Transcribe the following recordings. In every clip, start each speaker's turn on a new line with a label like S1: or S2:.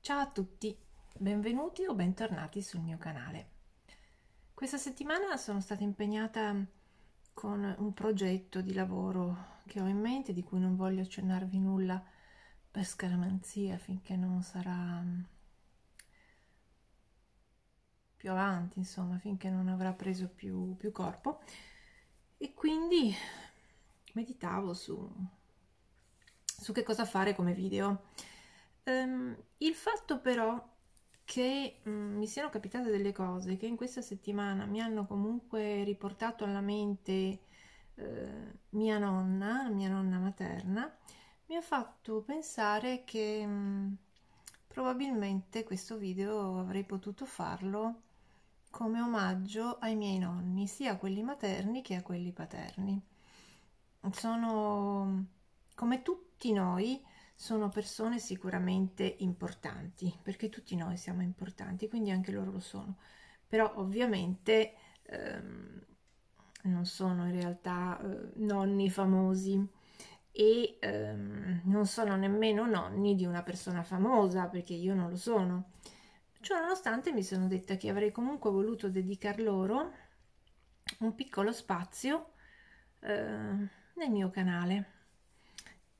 S1: Ciao a tutti, benvenuti o bentornati sul mio canale. Questa settimana sono stata impegnata con un progetto di lavoro che ho in mente, di cui non voglio accennarvi nulla per scaramanzia finché non sarà mm, più avanti, insomma, finché non avrà preso più, più corpo. E quindi meditavo su su che cosa fare come video. Um, il fatto però che um, mi siano capitate delle cose che in questa settimana mi hanno comunque riportato alla mente uh, mia nonna, mia nonna materna, mi ha fatto pensare che um, probabilmente questo video avrei potuto farlo come omaggio ai miei nonni, sia a quelli materni che a quelli paterni. Sono come tutti noi sono persone sicuramente importanti perché tutti noi siamo importanti quindi anche loro lo sono però ovviamente ehm, non sono in realtà eh, nonni famosi e ehm, non sono nemmeno nonni di una persona famosa perché io non lo sono Ciononostante mi sono detta che avrei comunque voluto dedicar loro un piccolo spazio eh, nel mio canale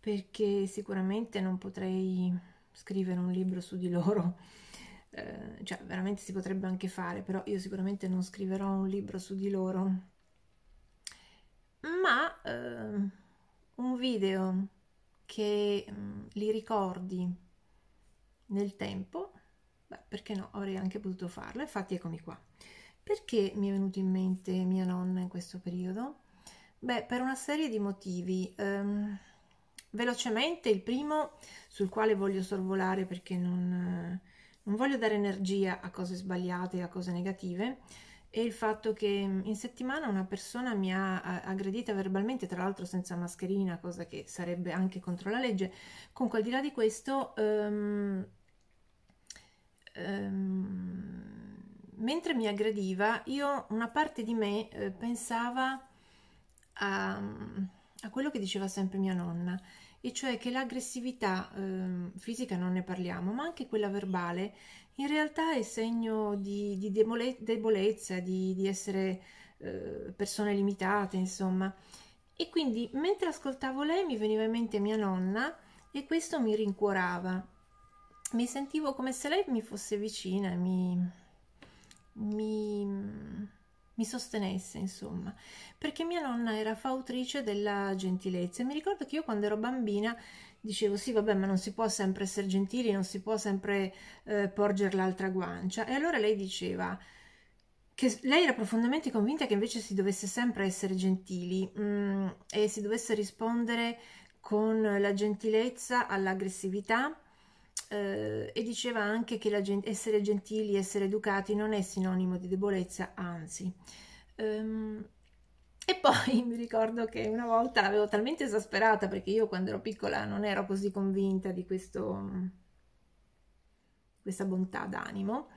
S1: perché sicuramente non potrei scrivere un libro su di loro, eh, cioè veramente si potrebbe anche fare, però io sicuramente non scriverò un libro su di loro, ma eh, un video che mh, mm, li ricordi nel tempo, beh, perché no, avrei anche potuto farlo, infatti eccomi qua. Perché mi è venuto in mente mia nonna in questo periodo? Beh, per una serie di motivi. Um, velocemente il primo sul quale voglio sorvolare perché non, non voglio dare energia a cose sbagliate, a cose negative, è il fatto che mm, in settimana una persona mi ha aggredita verbalmente, tra l'altro senza mascherina, cosa che sarebbe anche contro la legge. Comunque al di là di questo... Um, um, mentre mi aggrediva, io una parte di me eh, pensava a, a, quello che diceva sempre mia nonna, e cioè che l'aggressività eh, fisica non ne parliamo, ma anche quella verbale in realtà è segno di, di debolezza, di, di essere eh, persone limitate, insomma. E quindi mentre ascoltavo lei mi veniva in mente mia nonna e questo mi rincuorava. Mi sentivo come se lei mi fosse vicina, mi, mi mi sostenesse, insomma, perché mia nonna era fautrice della gentilezza e mi ricordo che io quando ero bambina dicevo sì, vabbè, ma non si può sempre essere gentili, non si può sempre eh, porgere l'altra guancia. E allora lei diceva che lei era profondamente convinta che invece si dovesse sempre essere gentili mh, mm, e si dovesse rispondere con la gentilezza all'aggressività eh, e diceva anche che gen essere gentili, essere educati non è sinonimo di debolezza, anzi. Um, e poi mi ricordo che una volta l'avevo talmente esasperata perché io quando ero piccola non ero così convinta di questo, questa bontà d'animo,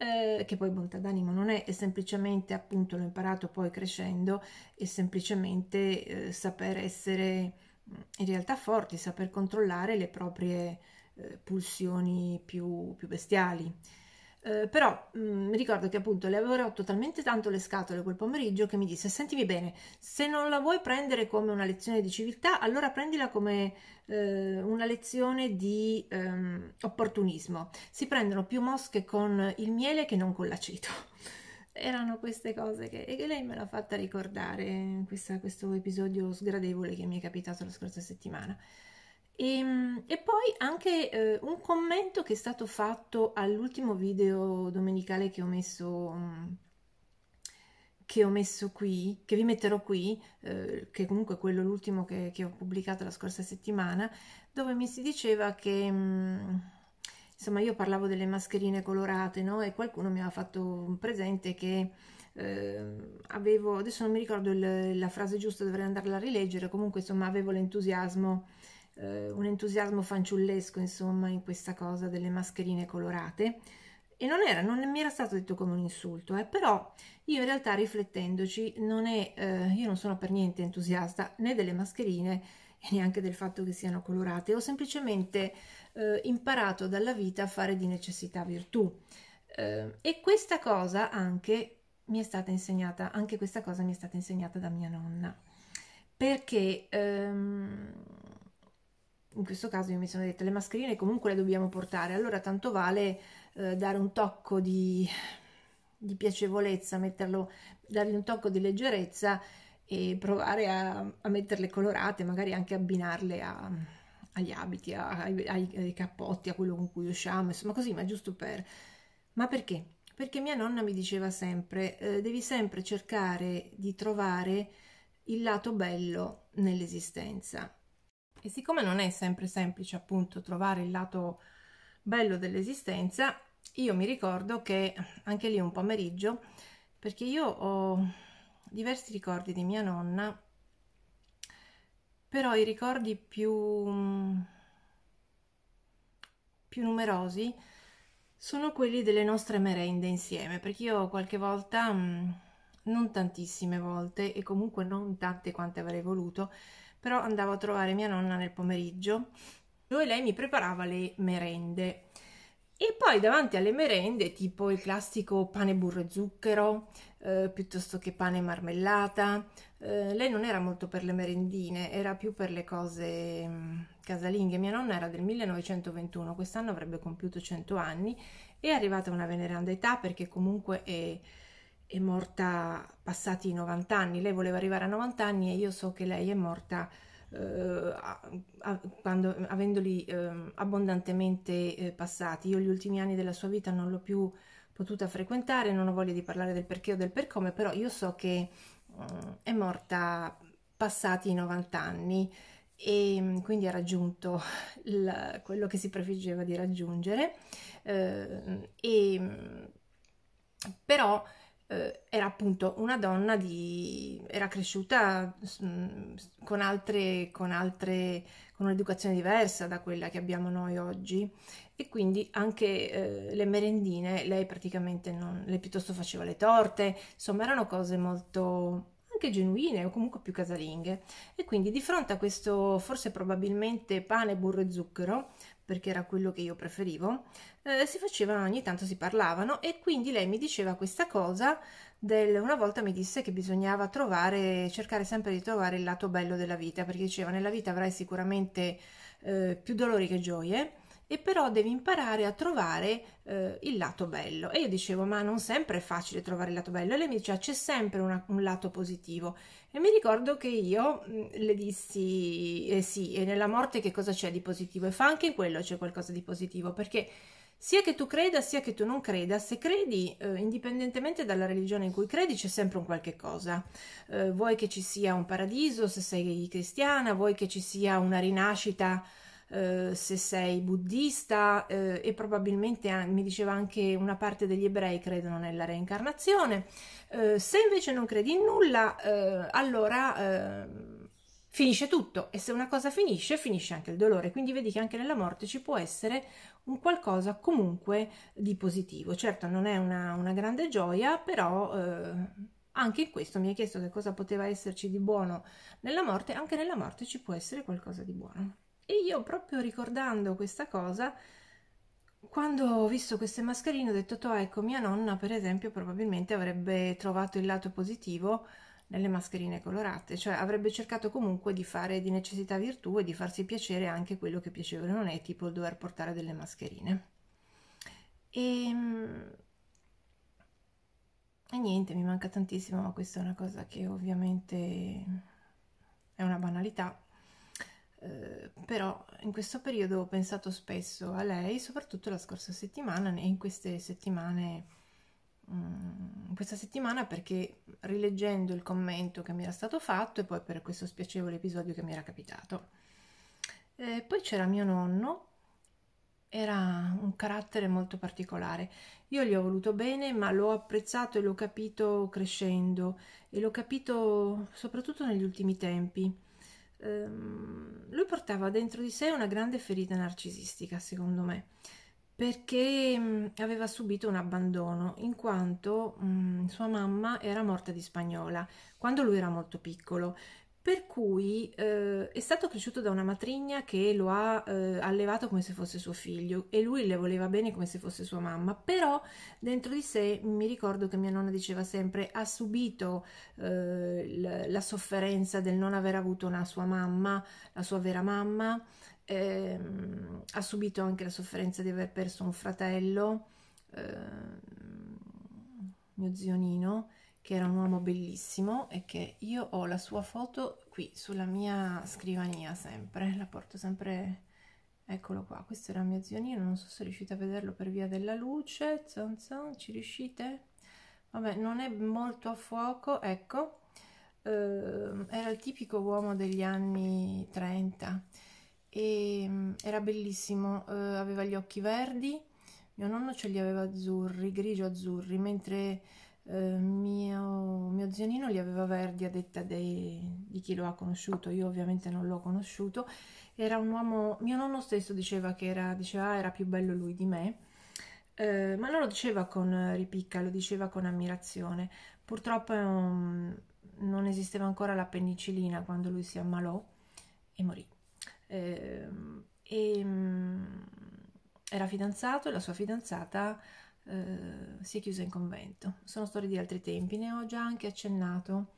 S1: eh, che poi bontà d'animo non è, è semplicemente appunto l'ho imparato poi crescendo, è semplicemente eh, saper essere in realtà forti, saper controllare le proprie eh, pulsioni più, più bestiali. Eh, però mh, mm, mi ricordo che appunto le avevo rotto talmente tanto le scatole quel pomeriggio che mi disse sentimi bene, se non la vuoi prendere come una lezione di civiltà, allora prendila come eh, una lezione di ehm, opportunismo. Si prendono più mosche con il miele che non con l'aceto. Erano queste cose che, che, lei me l'ha fatta ricordare, questa, questo episodio sgradevole che mi è capitato la scorsa settimana. E, ehm, e, poi anche eh, un commento che è stato fatto all'ultimo video domenicale che ho messo mm, che ho messo qui, che vi metterò qui, eh, che comunque quello l'ultimo che, che, ho pubblicato la scorsa settimana, dove mi si diceva che mh, mm, insomma io parlavo delle mascherine colorate, no? E qualcuno mi aveva fatto presente che eh, avevo, adesso non mi ricordo il, la frase giusta, dovrei andarla a rileggere, comunque insomma avevo l'entusiasmo eh, un entusiasmo fanciullesco, insomma, in questa cosa delle mascherine colorate. E non, era, non mi era stato detto come un insulto, eh, però io in realtà riflettendoci non è, eh, io non sono per niente entusiasta né delle mascherine e neanche del fatto che siano colorate, ho semplicemente eh, imparato dalla vita a fare di necessità virtù. Eh, e questa cosa anche mi è stata insegnata, anche questa cosa mi è stata insegnata da mia nonna, perché ehm, in questo caso io mi sono detta le mascherine comunque le dobbiamo portare allora tanto vale eh, dare un tocco di, di, piacevolezza metterlo dargli un tocco di leggerezza e provare a, a metterle colorate magari anche abbinarle a, agli abiti a, ai, ai, cappotti a quello con cui usciamo insomma così ma giusto per ma perché perché mia nonna mi diceva sempre eh, devi sempre cercare di trovare il lato bello nell'esistenza e siccome non è sempre semplice appunto trovare il lato bello dell'esistenza, io mi ricordo che anche lì un pomeriggio, perché io ho diversi ricordi di mia nonna, però i ricordi più, più numerosi sono quelli delle nostre merende insieme, perché io qualche volta, mm, non tantissime volte e comunque non tante quante avrei voluto, però andavo a trovare mia nonna nel pomeriggio dove lei mi preparava le merende. E poi davanti alle merende, tipo il classico pane burro e zucchero, eh, piuttosto che pane e marmellata, eh, lei non era molto per le merendine, era più per le cose mh, mm, casalinghe. Mia nonna era del 1921, quest'anno avrebbe compiuto 100 anni, è arrivata a una veneranda età perché comunque è è morta passati i 90 anni, lei voleva arrivare a 90 anni e io so che lei è morta eh, a, quando, avendoli eh, abbondantemente eh, passati. Io gli ultimi anni della sua vita non l'ho più potuta frequentare, non ho voglia di parlare del perché o del per come, però io so che mm, è morta passati i 90 anni e mm, quindi ha raggiunto la, quello che si prefiggeva di raggiungere. Eh, e, mm, però eh, era appunto una donna di... era cresciuta mm, con altre, con altre, con un'educazione diversa da quella che abbiamo noi oggi e quindi anche eh, le merendine lei praticamente non, lei piuttosto faceva le torte, insomma erano cose molto anche genuine o comunque più casalinghe e quindi di fronte a questo forse probabilmente pane, burro e zucchero perché era quello che io preferivo, eh, si facevano ogni tanto si parlavano e quindi lei mi diceva questa cosa del, una volta mi disse che bisognava trovare, cercare sempre di trovare il lato bello della vita, perché diceva nella vita avrai sicuramente eh, più dolori che gioie, e però devi imparare a trovare eh, il lato bello. E io dicevo, ma non sempre è facile trovare il lato bello. E lei mi diceva, c'è sempre una, un lato positivo. E mi ricordo che io mm, le dissi, eh sì, e nella morte che cosa c'è di positivo? E fa anche in quello c'è qualcosa di positivo, perché sia che tu creda, sia che tu non creda, se credi, eh, indipendentemente dalla religione in cui credi, c'è sempre un qualche cosa. Eh, vuoi che ci sia un paradiso, se sei cristiana, vuoi che ci sia una rinascita eh, se sei buddista eh, e probabilmente mi diceva anche una parte degli ebrei credono nella reincarnazione. Eh, se invece non credi in nulla, eh, allora eh, finisce tutto e se una cosa finisce, finisce anche il dolore. Quindi vedi che anche nella morte ci può essere un qualcosa comunque di positivo. Certo non è una, una grande gioia, però anche in questo mi ha chiesto che cosa poteva esserci di buono nella morte, anche nella morte ci può essere qualcosa di buono. E io proprio ricordando questa cosa, quando ho visto queste mascherine ho detto, Toh, ecco, mia nonna per esempio probabilmente avrebbe trovato il lato positivo nelle mascherine colorate, cioè avrebbe cercato comunque di fare di necessità virtù e di farsi piacere anche quello che piacevole non è, tipo il dover portare delle mascherine. E, ehm, e niente, mi manca tantissimo, ma questa è una cosa che ovviamente è una banalità, eh, però in questo periodo ho pensato spesso a lei, soprattutto la scorsa settimana e in queste settimane, mm, in questa settimana perché rileggendo il commento che mi era stato fatto e poi per questo spiacevole episodio che mi era capitato. E eh, poi c'era mio nonno, era un carattere molto particolare. Io gli ho voluto bene, ma l'ho apprezzato e l'ho capito crescendo e l'ho capito soprattutto negli ultimi tempi Ehm, lui portava dentro di sé una grande ferita narcisistica, secondo me, perché mm, aveva subito un abbandono, in quanto mh, mm, sua mamma era morta di spagnola quando lui era molto piccolo, per cui eh, è stato cresciuto da una matrigna che lo ha eh, allevato come se fosse suo figlio e lui le voleva bene come se fosse sua mamma, però dentro di sé mi ricordo che mia nonna diceva sempre ha subito eh, la sofferenza del non aver avuto una sua mamma, la sua vera mamma, ehm, ha subito anche la sofferenza di aver perso un fratello, ehm, mio zionino, Nino, che era un uomo bellissimo e che io ho la sua foto qui sulla mia scrivania sempre, la porto sempre, eccolo qua, questo era mio zionino, non so se riuscite a vederlo per via della luce, zon zon, ci riuscite? Vabbè, non è molto a fuoco, ecco, eh, era il tipico uomo degli anni 30 e mm, era bellissimo, eh, aveva gli occhi verdi, mio nonno ce li aveva azzurri, grigio azzurri, mentre eh, mio, mio zionino li aveva verdi a detta dei, di chi lo ha conosciuto, io ovviamente non l'ho conosciuto, era un uomo, mio nonno stesso diceva che era, diceva, ah, era più bello lui di me, eh, ma non lo diceva con ripicca, lo diceva con ammirazione. Purtroppo um, non esisteva ancora la penicillina quando lui si ammalò e morì. Eh, e, um, era fidanzato e la sua fidanzata eh, si è chiusa in convento. Sono storie di altri tempi, ne ho già anche accennato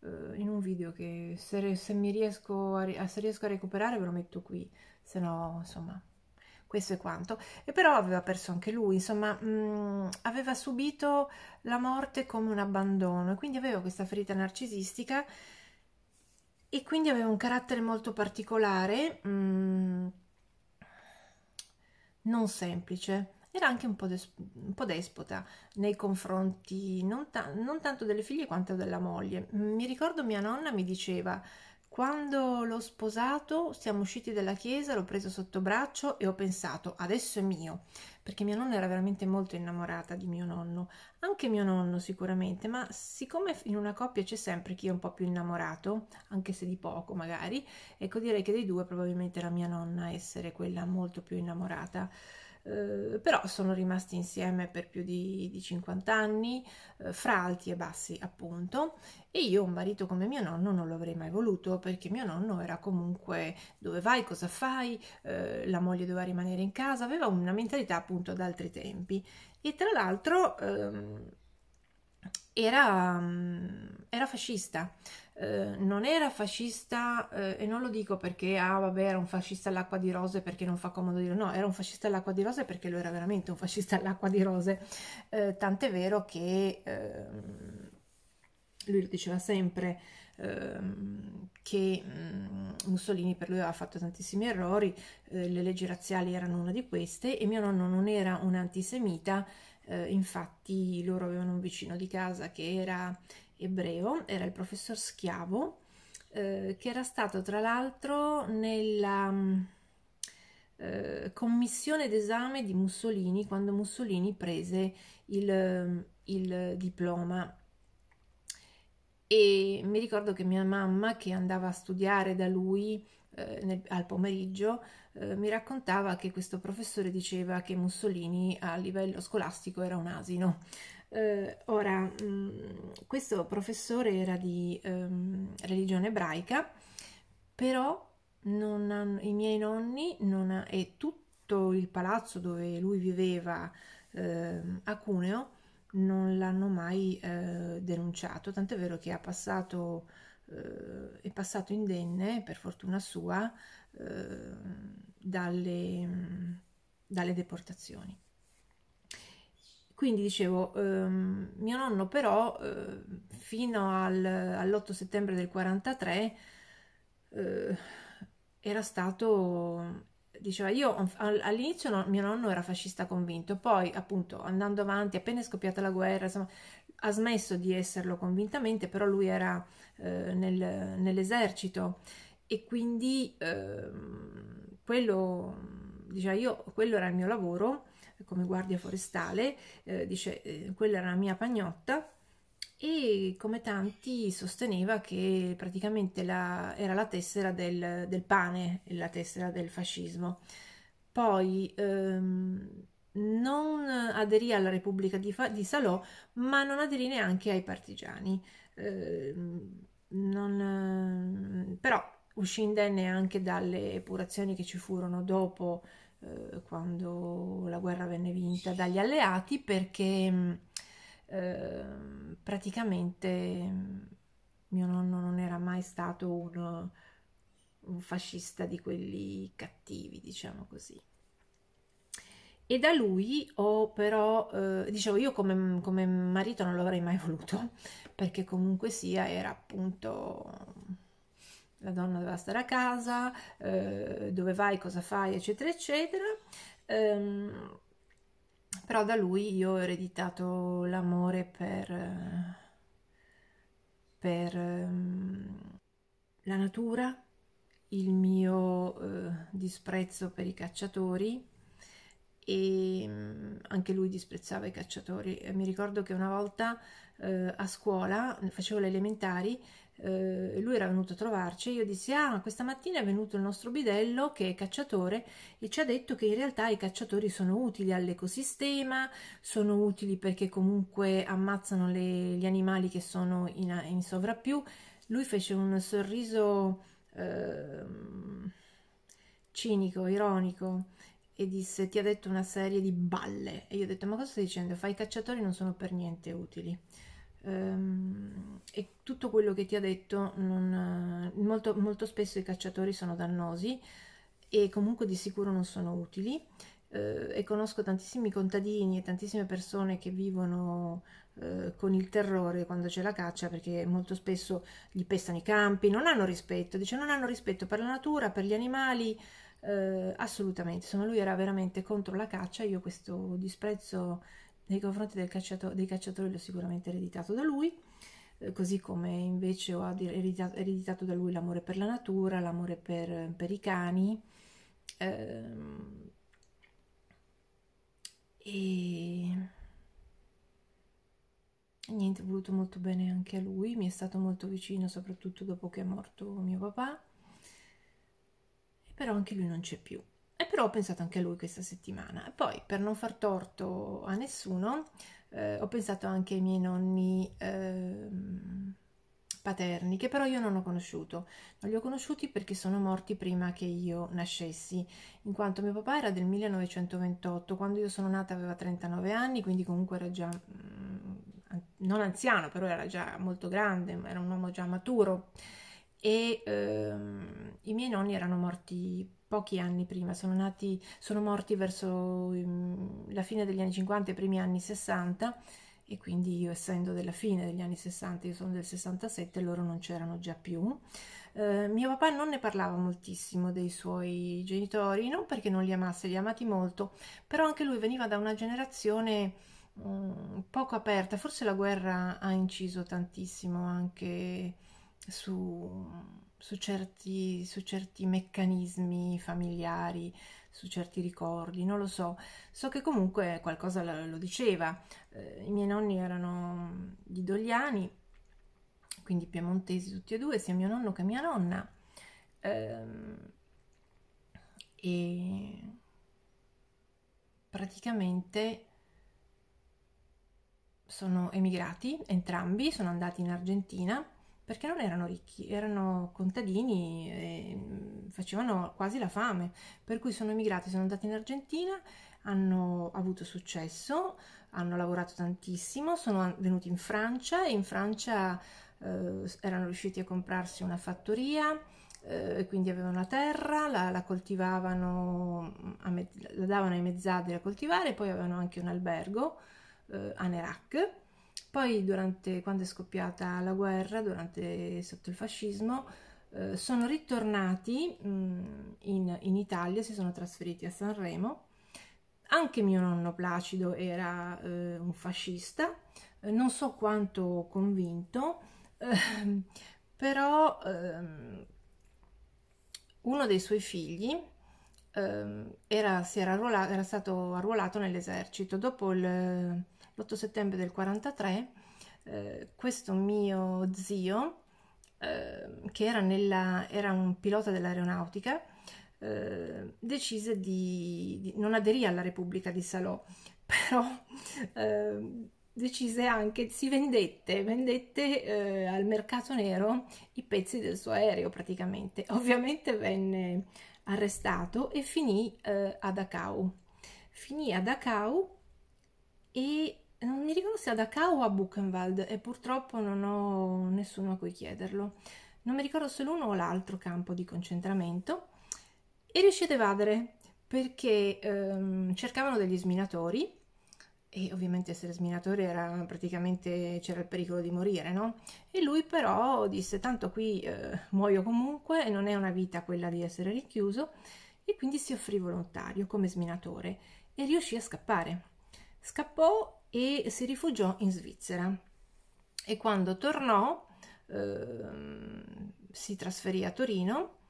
S1: eh, in un video che se, se mi riesco a, se riesco a recuperare ve lo metto qui, se no insomma questo è quanto. E però aveva perso anche lui, insomma, mh, mm, aveva subito la morte come un abbandono, quindi aveva questa ferita narcisistica e quindi aveva un carattere molto particolare, mh, mm, non semplice era anche un po', des- un po despota nei confronti non, ta- non tanto delle figlie quanto della moglie. Mi ricordo mia nonna mi diceva quando l'ho sposato, siamo usciti dalla chiesa, l'ho preso sotto braccio e ho pensato, adesso è mio, perché mia nonna era veramente molto innamorata di mio nonno, anche mio nonno sicuramente, ma siccome in una coppia c'è sempre chi è un po' più innamorato, anche se di poco magari, ecco direi che dei due probabilmente era mia nonna essere quella molto più innamorata eh, però sono rimasti insieme per più di, di 50 anni, eh, fra alti e bassi appunto, e io un marito come mio nonno non lo avrei mai voluto perché mio nonno era comunque dove vai, cosa fai, eh, la moglie doveva rimanere in casa, aveva una mentalità appunto ad altri tempi e tra l'altro... Ehm, era, mm, era fascista. Eh, non era fascista, eh, e non lo dico perché, ah vabbè, era un fascista all'acqua di rose perché non fa comodo dire no, era un fascista all'acqua di rose perché lui era veramente un fascista all'acqua di rose. Eh, tant'è vero che ehm, lui lo diceva sempre ehm, che mm, Mussolini per lui aveva fatto tantissimi errori, eh, le leggi razziali erano una di queste, e mio nonno non era un antisemita eh, infatti loro avevano un vicino di casa che era ebreo, era il professor Schiavo, eh, che era stato tra l'altro nella mm, eh, commissione d'esame di Mussolini quando Mussolini prese il, mm, il diploma e mi ricordo che mia mamma che andava a studiare da lui eh, nel, al pomeriggio eh, mi raccontava che questo professore diceva che Mussolini a livello scolastico era un asino. Eh, ora, mh, mm, questo professore era di ehm, religione ebraica, però hanno, i miei nonni ha, e tutto il palazzo dove lui viveva ehm, a Cuneo non l'hanno mai eh, denunciato, tant'è vero che ha passato, eh, è passato indenne, per fortuna sua, eh, dalle, mm, dalle, deportazioni. Quindi dicevo, ehm, mio nonno però eh, fino al, all'8 settembre del 43 eh, era stato diceva io all'inizio no, mio nonno era fascista convinto, poi appunto andando avanti, appena è scoppiata la guerra, insomma, ha smesso di esserlo convintamente, però lui era eh, nel, nell'esercito e quindi ehm, quello, diciamo, io, quello era il mio lavoro come guardia forestale, eh, dice, eh, quella era la mia pagnotta e come tanti sosteneva che praticamente la, era la tessera del, del pane, la tessera del fascismo. Poi ehm, non aderì alla Repubblica di, di, Salò, ma non aderì neanche ai partigiani. Eh, non, però uscì indenne anche dalle epurazioni che ci furono dopo eh, quando la guerra venne vinta dagli alleati perché mm, eh, praticamente mm, mio nonno non era mai stato un, un fascista di quelli cattivi, diciamo così e da lui ho però, eh, dicevo io come, come marito non l'avrei mai voluto perché comunque sia era appunto la donna doveva stare a casa, eh, dove vai, cosa fai, eccetera, eccetera. Ehm, però da lui io ho ereditato l'amore per, per um, la natura, il mio uh, disprezzo per i cacciatori e mm, anche lui disprezzava i cacciatori. mi ricordo che una volta uh, a scuola facevo le elementari eh, lui era venuto a trovarci e io dissi ah questa mattina è venuto il nostro bidello che è cacciatore e ci ha detto che in realtà i cacciatori sono utili all'ecosistema, sono utili perché comunque ammazzano le, gli animali che sono in, in sovrappiù. Lui fece un sorriso eh, cinico, ironico e disse ti ha detto una serie di balle e io ho detto ma cosa stai dicendo? fai i cacciatori non sono per niente utili. Ehm, e tutto quello che ti ha detto non, eh, molto, molto, spesso i cacciatori sono dannosi e comunque di sicuro non sono utili eh, e conosco tantissimi contadini e tantissime persone che vivono eh, con il terrore quando c'è la caccia perché molto spesso gli pestano i campi, non hanno rispetto, dice non hanno rispetto per la natura, per gli animali, eh, assolutamente, insomma lui era veramente contro la caccia, io questo disprezzo nei confronti cacciato, dei cacciatori l'ho sicuramente ereditato da lui, eh, così come invece ho ereditato, ereditato da lui l'amore per la natura, l'amore per, per, i cani. Ehm, e niente, ho voluto molto bene anche a lui, mi è stato molto vicino, soprattutto dopo che è morto mio papà, però anche lui non c'è più. E però ho pensato anche a lui questa settimana. E poi, per non far torto a nessuno, eh, ho pensato anche ai miei nonni eh, paterni, che però io non ho conosciuto. Non li ho conosciuti perché sono morti prima che io nascessi, in quanto mio papà era del 1928, quando io sono nata aveva 39 anni, quindi comunque era già... Mm, non anziano, però era già molto grande, era un uomo già maturo e ehm, i miei nonni erano morti pochi anni prima, sono, nati, sono morti verso mm, la fine degli anni 50 e i primi anni 60 e quindi io essendo della fine degli anni 60, io sono del 67, loro non c'erano già più. Eh, mio papà non ne parlava moltissimo dei suoi genitori, non perché non li amasse, li ha amati molto, però anche lui veniva da una generazione um, poco aperta, forse la guerra ha inciso tantissimo anche su su certi, su certi meccanismi familiari, su certi ricordi, non lo so. So che comunque qualcosa lo, lo diceva. Eh, I miei nonni erano didogliani, quindi piemontesi tutti e due, sia mio nonno che mia nonna. Eh, e praticamente sono emigrati entrambi, sono andati in Argentina perché non erano ricchi, erano contadini e mm, facevano quasi la fame, per cui sono emigrati, sono andati in Argentina, hanno avuto successo, hanno lavorato tantissimo, sono venuti in Francia e in Francia eh, erano riusciti a comprarsi una fattoria eh, quindi avevano la terra, la, la coltivavano, mm, me, la davano ai mezzadri a coltivare, poi avevano anche un albergo eh, a Nerac poi durante, quando è scoppiata la guerra, durante, sotto il fascismo, eh, sono ritornati mh, mm, in, in, Italia, si sono trasferiti a Sanremo. Anche mio nonno Placido era eh, un fascista, eh, non so quanto convinto, ehm, però ehm, uno dei suoi figli ehm, era, era, arruolato, era stato arruolato nell'esercito dopo il l'8 settembre del 43 eh, questo mio zio eh, che era, nella, era, un pilota dell'aeronautica eh, decise di, di, non aderì alla Repubblica di Salò però eh, decise anche, si vendette, vendette eh, al mercato nero i pezzi del suo aereo praticamente. Ovviamente venne arrestato e finì eh, a Dachau. Finì a Dachau e non mi ricordo se a Dachau o a Buchenwald e purtroppo non ho nessuno a cui chiederlo. Non mi ricordo se l'uno o l'altro campo di concentramento e riuscì ad evadere perché ehm, cercavano degli sminatori e ovviamente essere sminatore era praticamente c'era il pericolo di morire, no? E lui però disse tanto qui eh, muoio comunque e non è una vita quella di essere rinchiuso e quindi si offrì volontario come sminatore e riuscì a scappare. Scappò e si rifugiò in Svizzera. E quando tornò eh, si trasferì a Torino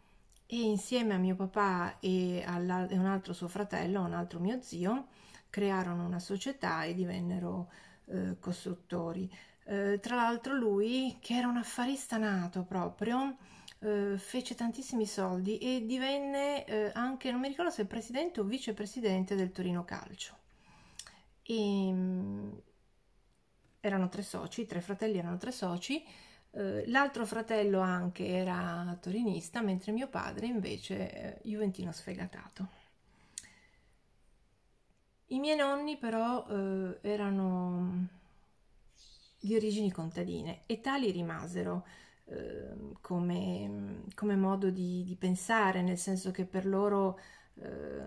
S1: e insieme a mio papà e, alla, e un altro suo fratello, un altro mio zio, crearono una società e divennero eh, costruttori. Eh, tra l'altro lui, che era un affarista nato proprio, eh, fece tantissimi soldi e divenne eh, anche, non mi ricordo se presidente o vicepresidente del Torino Calcio e mm, erano tre soci, tre fratelli erano tre soci, eh, l'altro fratello anche era torinista, mentre mio padre invece eh, juventino sfegatato. I miei nonni però eh, erano mm, di origini contadine e tali rimasero eh, come, mm, come, modo di, di, pensare, nel senso che per loro, eh,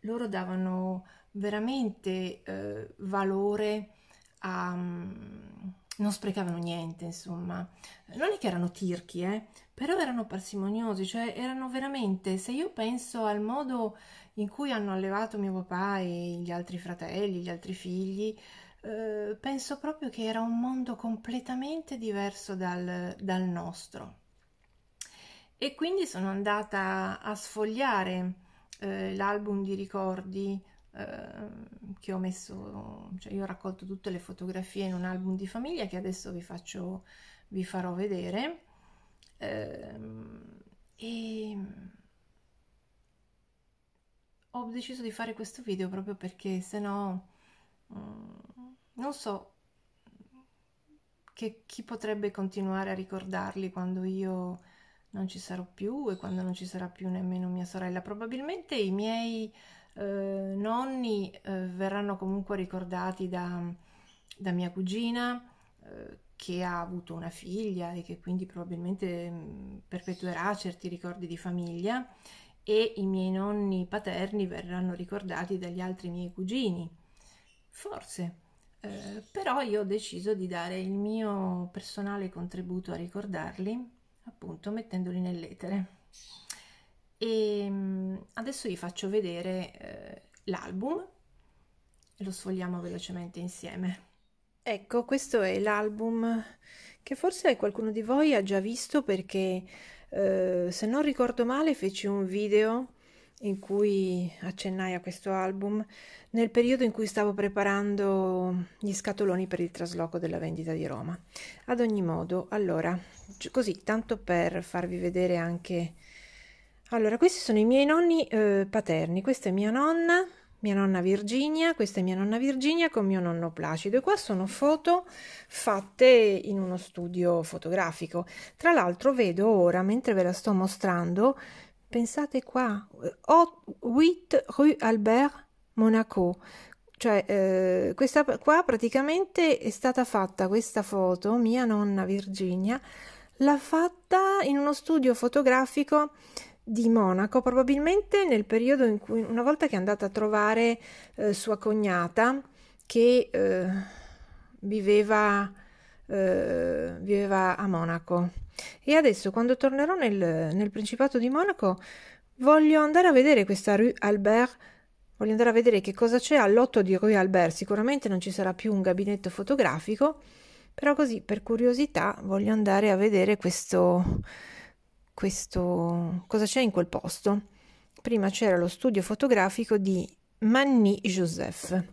S1: loro davano veramente eh, valore a... Mm, non sprecavano niente, insomma. Non è che erano tirchi, eh, però erano parsimoniosi, cioè erano veramente, se io penso al modo in cui hanno allevato mio papà e gli altri fratelli, gli altri figli, eh, penso proprio che era un mondo completamente diverso dal, dal nostro. E quindi sono andata a sfogliare eh, l'album di ricordi Ehm, che ho messo, cioè io ho raccolto tutte le fotografie in un album di famiglia che adesso vi faccio, vi farò vedere. Ehm, e ho deciso di fare questo video proprio perché se no mm, non so che chi potrebbe continuare a ricordarli quando io non ci sarò più e quando non ci sarà più nemmeno mia sorella probabilmente i miei eh, nonni eh, verranno comunque ricordati da, da mia cugina eh, che ha avuto una figlia e che quindi probabilmente mm, perpetuerà certi ricordi di famiglia e i miei nonni paterni verranno ricordati dagli altri miei cugini, forse. Eh, però io ho deciso di dare il mio personale contributo a ricordarli, appunto mettendoli nell'etere e ehm, adesso vi faccio vedere eh, l'album lo sfogliamo velocemente insieme ecco questo è l'album che forse qualcuno di voi ha già visto perché eh, se non ricordo male feci un video in cui accennai a questo album nel periodo in cui stavo preparando gli scatoloni per il trasloco della vendita di Roma. Ad ogni modo, allora, così tanto per farvi vedere anche allora, questi sono i miei nonni eh, paterni, questa è mia nonna, mia nonna Virginia, questa è mia nonna Virginia con mio nonno Placido e qua sono foto fatte in uno studio fotografico. Tra l'altro vedo ora, mentre ve la sto mostrando, pensate qua, 8 Rue Albert Monaco, cioè eh, questa qua praticamente è stata fatta questa foto, mia nonna Virginia l'ha fatta in uno studio fotografico di Monaco, probabilmente nel periodo in cui una volta che è andata a trovare eh, sua cognata che eh, viveva, eh, viveva, a Monaco. E adesso quando tornerò nel, nel, Principato di Monaco voglio andare a vedere questa rue Albert, voglio andare a vedere che cosa c'è all'otto di rue Albert, sicuramente non ci sarà più un gabinetto fotografico, però così per curiosità voglio andare a vedere questo questo, cosa c'è in quel posto. Prima c'era lo studio fotografico di Manny Joseph.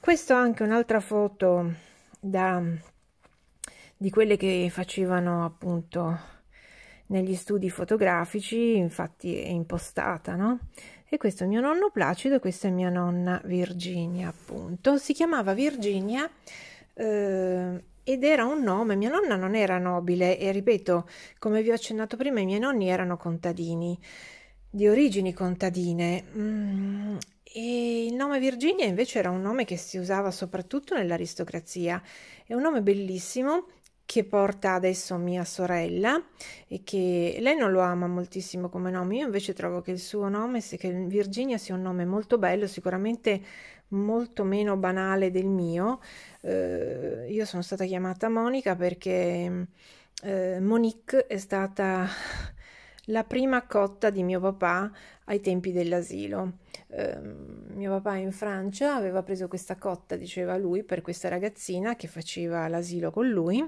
S1: Questa è anche un'altra foto da, di quelle che facevano appunto negli studi fotografici, infatti è impostata, no? E questo è mio nonno Placido e questa è mia nonna Virginia, appunto. Si chiamava Virginia eh, ed era un nome, mia nonna non era nobile e ripeto, come vi ho accennato prima, i miei nonni erano contadini, di origini contadine. Mm, e il nome Virginia invece era un nome che si usava soprattutto nell'aristocrazia. È un nome bellissimo che porta adesso mia sorella e che lei non lo ama moltissimo come nome, io invece trovo che il suo nome, che Virginia sia un nome molto bello, sicuramente molto meno banale del mio. Eh, io sono stata chiamata Monica perché eh, Monique è stata la prima cotta di mio papà ai tempi dell'asilo. Eh, mio papà in Francia aveva preso questa cotta, diceva lui, per questa ragazzina che faceva l'asilo con lui.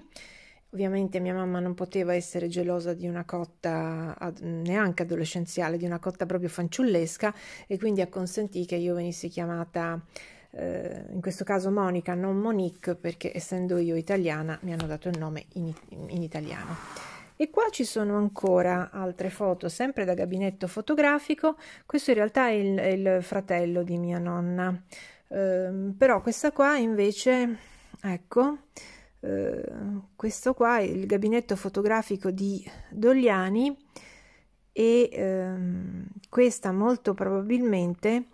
S1: Ovviamente mia mamma non poteva essere gelosa di una cotta ad, neanche adolescenziale, di una cotta proprio fanciullesca e quindi acconsentì che io venissi chiamata eh, in questo caso Monica, non Monique, perché essendo io italiana mi hanno dato il nome in, in italiano. E qua ci sono ancora altre foto, sempre da gabinetto fotografico. Questo in realtà è il, è il fratello di mia nonna. Eh, però questa qua invece, ecco, eh, questo qua è il gabinetto fotografico di Dogliani e ehm, questa molto probabilmente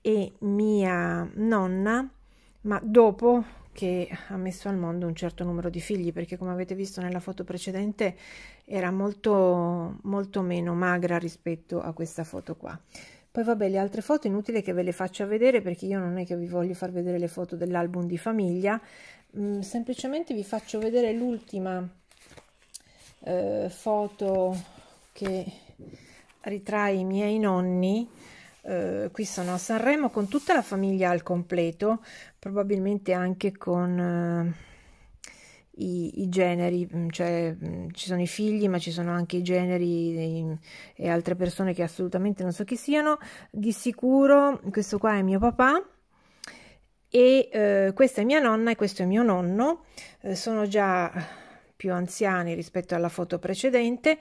S1: è mia nonna, ma dopo che ha messo al mondo un certo numero di figli, perché come avete visto nella foto precedente era molto, molto meno magra rispetto a questa foto qua. Poi vabbè, le altre foto inutile che ve le faccia vedere perché io non è che vi voglio far vedere le foto dell'album di famiglia, mh, mm, semplicemente vi faccio vedere l'ultima eh, foto che ritrae i miei nonni eh, qui sono a Sanremo con tutta la famiglia al completo, probabilmente anche con eh, i, i, generi, mm, cioè mm, ci sono i figli ma ci sono anche i generi i, mm, e altre persone che assolutamente non so chi siano, di sicuro questo qua è mio papà e eh, questa è mia nonna e questo è mio nonno, eh, sono già più anziani rispetto alla foto precedente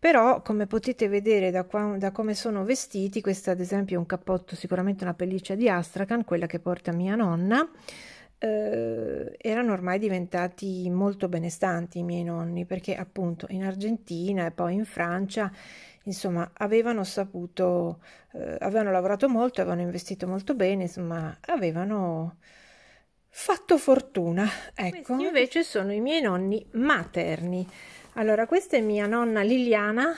S1: però, come potete vedere da, qua, da come sono vestiti, questo ad esempio è un cappotto, sicuramente una pelliccia di Astrakhan, quella che porta mia nonna, eh, erano ormai diventati molto benestanti i miei nonni, perché appunto in Argentina e poi in Francia insomma, avevano saputo, eh, avevano lavorato molto, avevano investito molto bene, insomma, avevano fatto fortuna. Ecco, Questi invece sono i miei nonni materni. Allora, questa è mia nonna Liliana,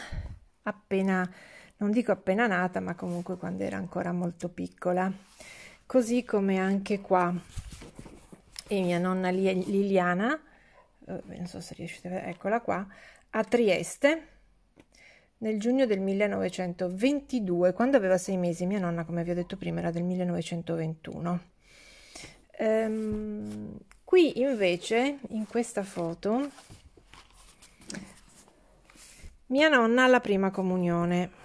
S1: appena, non dico appena nata, ma comunque quando era ancora molto piccola. Così come anche qua è mia nonna Liliana, eh, non so se riuscite a vedere, eccola qua, a Trieste nel giugno del 1922, quando aveva sei mesi, mia nonna, come vi ho detto prima, era del 1921. Ehm, qui invece, in questa foto, mia nonna alla prima comunione.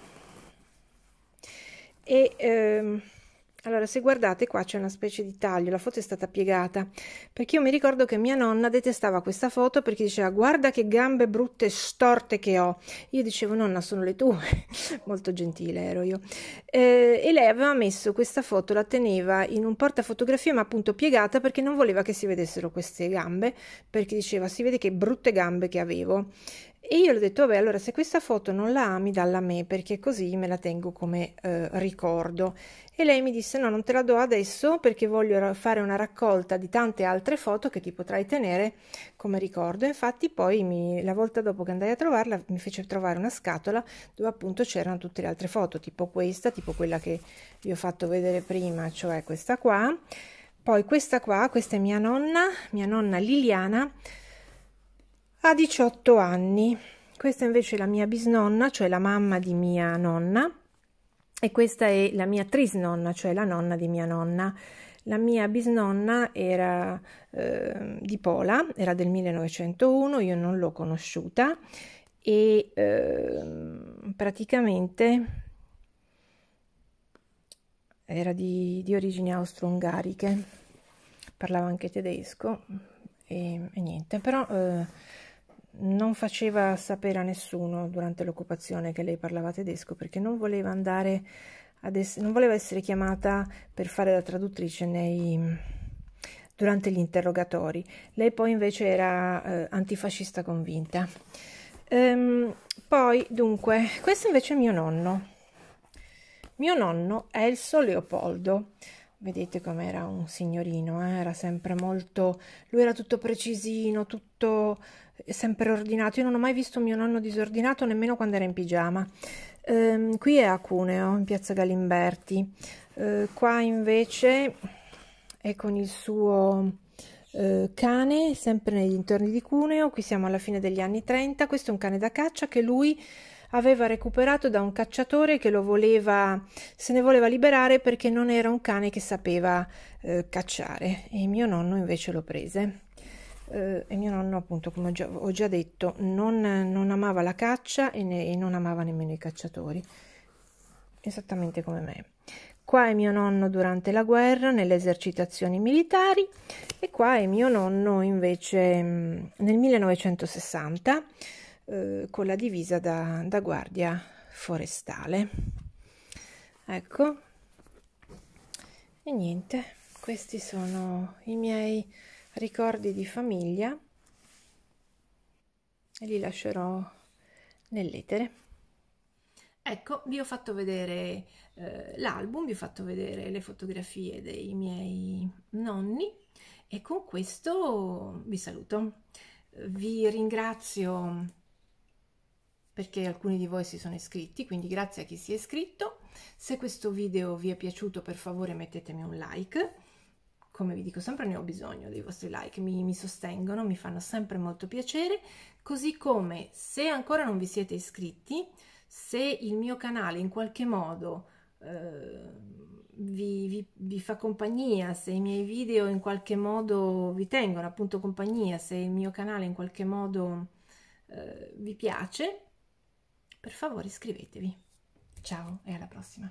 S1: E ehm, allora, se guardate qua c'è una specie di taglio, la foto è stata piegata, perché io mi ricordo che mia nonna detestava questa foto perché diceva guarda che gambe brutte storte che ho. Io dicevo nonna sono le tue, molto gentile ero io. Eh, e lei aveva messo questa foto, la teneva in un portafotografie ma appunto piegata perché non voleva che si vedessero queste gambe, perché diceva si vede che brutte gambe che avevo. E io le ho detto, vabbè, allora se questa foto non la ami, dalla a me, perché così me la tengo come eh, ricordo. E lei mi disse, no, non te la do adesso perché voglio fare una raccolta di tante altre foto che ti potrai tenere come ricordo. Infatti poi mi, la volta dopo che andai a trovarla mi fece trovare una scatola dove appunto c'erano tutte le altre foto, tipo questa, tipo quella che vi ho fatto vedere prima, cioè questa qua. Poi questa qua, questa è mia nonna, mia nonna Liliana, a 18 anni. Questa invece è la mia bisnonna, cioè la mamma di mia nonna, e questa è la mia trisnonna, cioè la nonna di mia nonna. La mia bisnonna era eh, di Pola, era del 1901, io non l'ho conosciuta e eh, praticamente era di, di origini austro-ungariche, parlava anche tedesco e, e niente, però eh, non faceva sapere a nessuno durante l'occupazione che lei parlava tedesco perché non voleva andare ad essere, non voleva essere chiamata per fare da traduttrice nei, durante gli interrogatori. Lei poi invece era eh, antifascista convinta. Ehm, poi, dunque, questo invece è mio nonno. Mio nonno Elso Leopoldo. Vedete com'era un signorino, eh? era sempre molto... Lui era tutto precisino, tutto sempre ordinato. Io non ho mai visto mio nonno disordinato nemmeno quando era in pigiama. Ehm, qui è a Cuneo, in piazza Galimberti. Ehm, qua invece è con il suo eh, cane, sempre negli intorni di Cuneo. Qui siamo alla fine degli anni 30. Questo è un cane da caccia che lui aveva recuperato da un cacciatore che lo voleva, se ne voleva liberare perché non era un cane che sapeva eh, cacciare. E mio nonno invece lo prese. Eh, e mio nonno, appunto, come ho già, ho già detto, non, non, amava la caccia e, ne, e, non amava nemmeno i cacciatori, esattamente come me. Qua è mio nonno durante la guerra, nelle esercitazioni militari, e qua è mio nonno invece mm, nel 1960 eh, con la divisa da, da guardia forestale. Ecco, e niente, questi sono i miei ricordi di famiglia e li lascerò nell'etere. Ecco, vi ho fatto vedere eh, l'album, vi ho fatto vedere le fotografie dei miei nonni e con questo vi saluto. Vi ringrazio perché alcuni di voi si sono iscritti, quindi grazie a chi si è iscritto. Se questo video vi è piaciuto per favore mettetemi un like come vi dico sempre ne ho bisogno dei vostri like, mi, mi sostengono, mi fanno sempre molto piacere, così come se ancora non vi siete iscritti, se il mio canale in qualche modo eh, vi, vi, vi, fa compagnia, se i miei video in qualche modo vi tengono appunto compagnia, se il mio canale in qualche modo eh, vi piace, per favore iscrivetevi. Ciao e alla prossima!